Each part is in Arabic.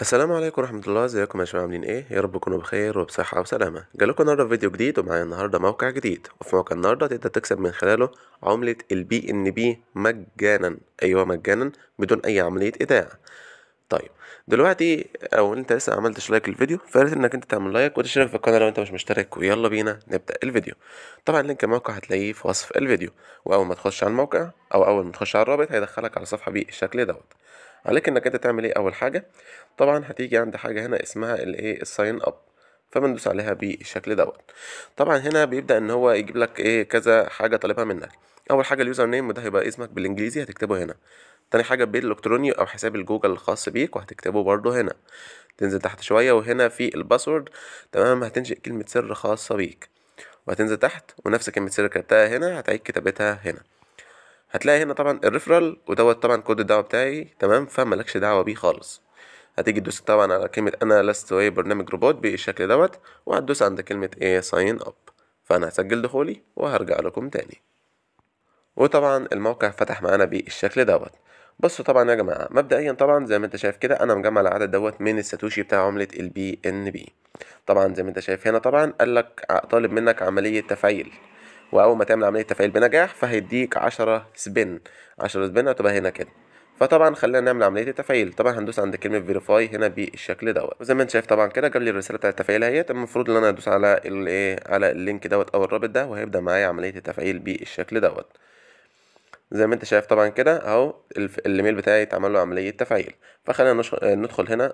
السلام عليكم ورحمة الله ازيكم يا شباب عاملين ايه يا رب تكونوا بخير وبصحة وسلامة جالكم النهاردة في فيديو جديد ومعايا النهاردة موقع جديد وفي موقع النهاردة تقدر تكسب من خلاله عملة البي ان بي مجانا ايوه مجانا بدون اي عملية ايداع طيب دلوقتي او انت لسه عملتش لايك للفيديو فياريت انك انت تعمل لايك وتشترك في القناه لو انت مش مشترك ويلا بينا نبدا الفيديو طبعا لينك الموقع هتلاقيه في وصف الفيديو واول ما تخش على الموقع او اول ما تخش على الرابط هيدخلك على صفحه بالشكل دوت عليك آه، انك انت تعمل ايه اول حاجه طبعا هتيجي عند حاجه هنا اسمها الايه الساين اب فبندوس عليها بالشكل دوت طبعا هنا بيبدا ان هو يجيب لك ايه كذا حاجه طالبها منك اول حاجه اليوزر نيم وده هيبقى اسمك بالانجليزي هتكتبه هنا تاني حاجه البيت الالكتروني او حساب الجوجل الخاص بيك وهتكتبه برده هنا تنزل تحت شويه وهنا في الباسورد تمام هتنشئ كلمه سر خاصه بيك وهتنزل تحت ونفس كلمه سر كتبتها هنا هتعيد كتابتها هنا هتلاقي هنا طبعا الريفرال ودوت طبعا كود الدعوه بتاعي تمام فمالكش دعوه بيه خالص هتيجي تدوس طبعا على كلمه انا لست اي برنامج روبوت بالشكل دوت وهتدوس عند كلمه ايه ساين اب فانا هسجل دخولي وهرجع لكم تاني وطبعا الموقع فتح معانا بالشكل دوت بصوا طبعا يا جماعه مبدئيا طبعا زي ما انت شايف كده انا مجمع العدد دوت من الساتوشي بتاع عمله البي ان بي طبعا زي ما انت شايف هنا طبعا قال لك طالب منك عمليه تفعيل واول ما تعمل عمليه تفعيل بنجاح فهيديك 10 سبن 10 سبن هتبقى هنا كده فطبعا خلينا نعمل عمليه التفعيل طبعا هندوس عند كلمه فيريفاي هنا بالشكل دوت وزي ما انت شايف طبعا كده جاب لي الرساله بتاعت التفعيل اهيت المفروض ان انا ادوس على الايه على اللينك دوت او الرابط ده وهيبدا معايا عمليه التفعيل بالشكل دوت زي ما انت شايف طبعا كده اهو الايميل بتاعي اتعمل له عمليه تفعيل فخلينا ندخل هنا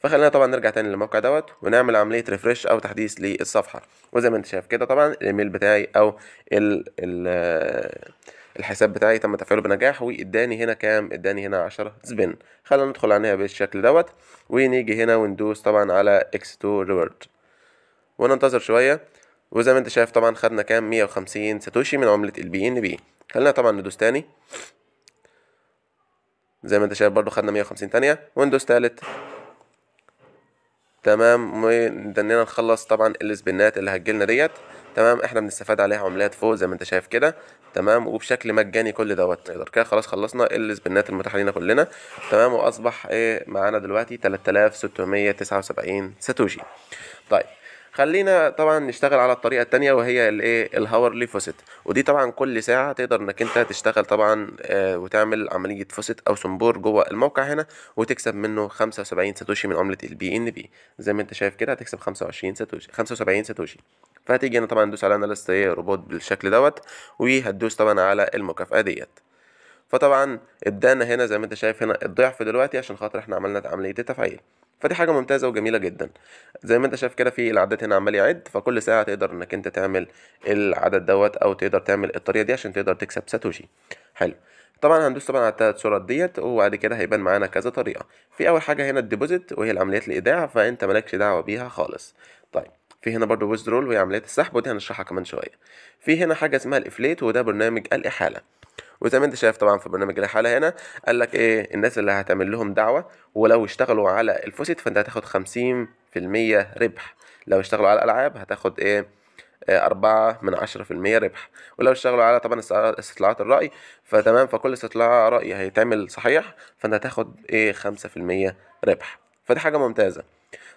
فخلينا طبعا نرجع تاني للموقع دوت ونعمل عمليه ريفرش او تحديث للصفحه وزي ما انت شايف كده طبعا الايميل بتاعي او ال ال الحساب بتاعي تم تفعيله بنجاح واداني هنا كام اداني هنا 10 سبين خلينا ندخل عليها بالشكل دوت ونيجي هنا وندوس طبعا على اكس 2 ريورد وننتظر شويه وزي ما انت شايف طبعا خدنا كام 150 ساتوشي من عمله البي ان بي خلينا طبعا ندوس تاني زي ما انت شايف برضو خدنا 150 تانية وندوس تالت تمام ومدنينا نخلص طبعا السبنات اللي هتجيلنا ديت تمام احنا بنستفاد عليها عملات فوق زي ما انت شايف كده تمام وبشكل مجاني كل دوت نقدر كده خلاص خلصنا السبنات المتاحه لينا كلنا تمام واصبح ايه معانا دلوقتي 3679 ساتوشي طيب خلينا طبعا نشتغل على الطريقه الثانيه وهي الايه الهاورلي فوسيت ودي طبعا كل ساعه تقدر انك انت تشتغل طبعا آه، وتعمل عمليه فوسيت او صنبور جوه الموقع هنا وتكسب منه 75 ساتوشي من عمله البي ان بي زي ما انت شايف كده هتكسب 25 ساتوشي 75 ساتوشي فهتيجي هنا طبعا ندوس على اناليست ايه روبوت بالشكل دوت وهتدوس طبعا على المكافاه ديت فطبعا ادانا هنا زي ما انت شايف هنا الضعف دلوقتي عشان خاطر احنا عملنا عمليه التفعيل فدي حاجه ممتازه وجميله جدا زي ما انت شايف كده في العدد هنا عمال يعد فكل ساعه تقدر انك انت تعمل العدد دوت او تقدر تعمل الطريقه دي عشان تقدر تكسب ساتوشي حلو طبعا هندوس طبعا على الثلاث صورات ديت وبعد كده هيبان معانا كذا طريقه في اول حاجه هنا الديبوزيت وهي العمليات الايداع فانت مالكش دعوه بيها خالص طيب في هنا برضو ويزدرول وهي عمليات السحب ودي هنشرحها كمان شويه في هنا حاجه اسمها الافليت وده برنامج الاحاله وزي ما انت شايف طبعا في برنامج الحاله هنا قال لك ايه الناس اللي هتعمل لهم دعوه ولو اشتغلوا على الفوسيت فانت هتاخد 50% ربح لو اشتغلوا على الالعاب هتاخد ايه آه، أربعة من عشرة في المية ربح ولو اشتغلوا على طبعا استطلاعات الرأي فتمام فكل استطلاع رأي هيتعمل صحيح فأنت هتاخد إيه خمسة في المية ربح فدي حاجة ممتازة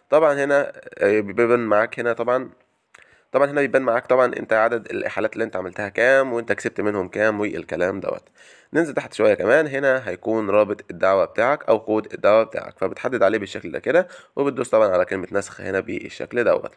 طبعا هنا آه، بيبان معاك هنا طبعا طبعا هنا بيبان معاك طبعا انت عدد الاحالات اللي انت عملتها كام وانت كسبت منهم كام والكلام دوت ننزل تحت شويه كمان هنا هيكون رابط الدعوه بتاعك او كود الدعوه بتاعك فبتحدد عليه بالشكل ده كده وبتدوس طبعا على كلمه نسخ هنا بالشكل دوت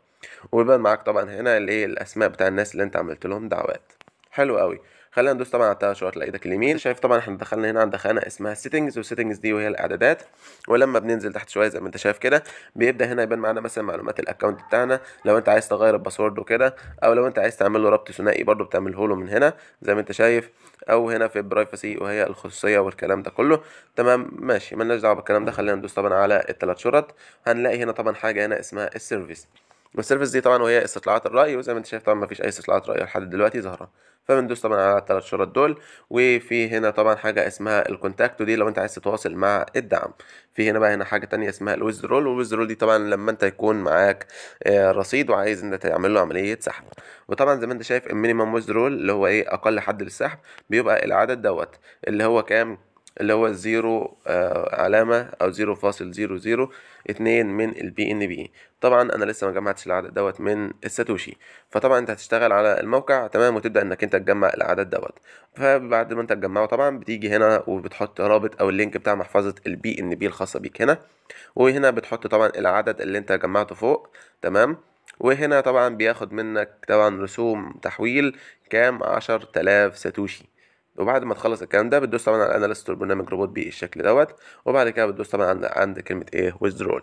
وبيبان معاك طبعا هنا الايه الاسماء بتاع الناس اللي انت عملت لهم دعوات حلو قوي خلينا ندوس طبعا على الثلاث على لايدك اليمين شايف طبعا احنا دخلنا هنا عند خانه اسمها سيتنجز والسيتنجز دي وهي الاعدادات ولما بننزل تحت شويه زي ما انت شايف كده بيبدا هنا يبان معانا مثلا معلومات الاكونت بتاعنا لو انت عايز تغير الباسورد وكده او لو انت عايز تعمل له ربط ثنائي برده بتعمله له من هنا زي ما انت شايف او هنا في برايفسي وهي الخصوصيه والكلام ده كله تمام ماشي مالناش دعوه بالكلام ده خلينا ندوس طبعا على الثلاث شرط هنلاقي هنا طبعا حاجه هنا اسمها السيرفيس والسيرفيس دي طبعا وهي استطلاعات الرأي وزي ما انت شايف طبعا مفيش أي استطلاعات رأي لحد دلوقتي ظاهرة فبندوس طبعا على الثلاث شروط دول وفي هنا طبعا حاجة اسمها الكونتاكت ودي لو انت عايز تتواصل مع الدعم في هنا بقى هنا حاجة تانية اسمها الويزرول والويزرول دي طبعا لما انت يكون معاك آه، رصيد وعايز انت تعمل له عملية سحب وطبعا زي ما انت شايف المينيمم ويزرول اللي هو ايه أقل حد للسحب بيبقى العدد دوت اللي هو كام اللي هو زيرو آه علامة أو زيرو فاصل زيرو زيرو اتنين من البي ان بي طبعا أنا لسه ما جمعتش العدد دوت من الساتوشي فطبعا أنت هتشتغل على الموقع تمام وتبدأ إنك أنت تجمع العدد دوت فبعد ما أنت تجمعه طبعا بتيجي هنا وبتحط رابط أو اللينك بتاع محفظة البي ان بي الخاصة بيك هنا وهنا بتحط طبعا العدد اللي أنت جمعته فوق تمام وهنا طبعا بياخد منك طبعا رسوم تحويل كام عشر تلاف ساتوشي وبعد ما تخلص الكلام ده بتدوس طبعا على اناليست البرنامج روبوت بي الشكل دوت وبعد كده بتدوس طبعا عند, عند كلمه ايه ويزدرول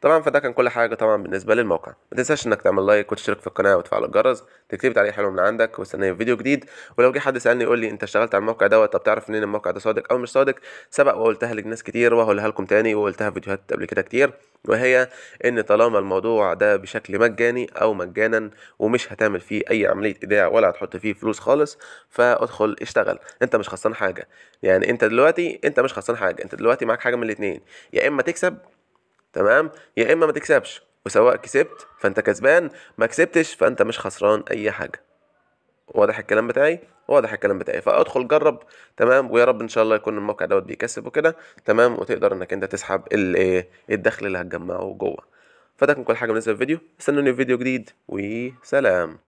طبعا فده كان كل حاجه طبعا بالنسبه للموقع ما تنساش انك تعمل لايك وتشترك في القناه وتفعل الجرس تكتب تعليق حلو من عندك واستناني في فيديو جديد ولو جه حد سالني يقول لي انت اشتغلت على الموقع دوت طب تعرف منين الموقع ده صادق او مش صادق سبق وقلتها لناس كتير وهقولها لكم تاني وقلتها في فيديوهات قبل كده كتير وهي ان طالما الموضوع ده بشكل مجاني او مجانا ومش هتعمل فيه اي عمليه ايداع ولا هتحط فيه فلوس خالص فادخل اشتغل انت مش خسران حاجه يعني انت دلوقتي انت مش خسران حاجه انت دلوقتي معاك حاجه من الاثنين يا اما تكسب تمام يا اما ما تكسبش وسواء كسبت فانت كسبان ما كسبتش فانت مش خسران اي حاجه واضح الكلام بتاعي واضح الكلام بتاعي فادخل جرب تمام ويا رب ان شاء الله يكون الموقع دوت بيكسب وكده تمام وتقدر انك انت تسحب الايه الدخل اللي هتجمعه جوه فده كان كل حاجه بالنسبه للفيديو استنوني في فيديو جديد وسلام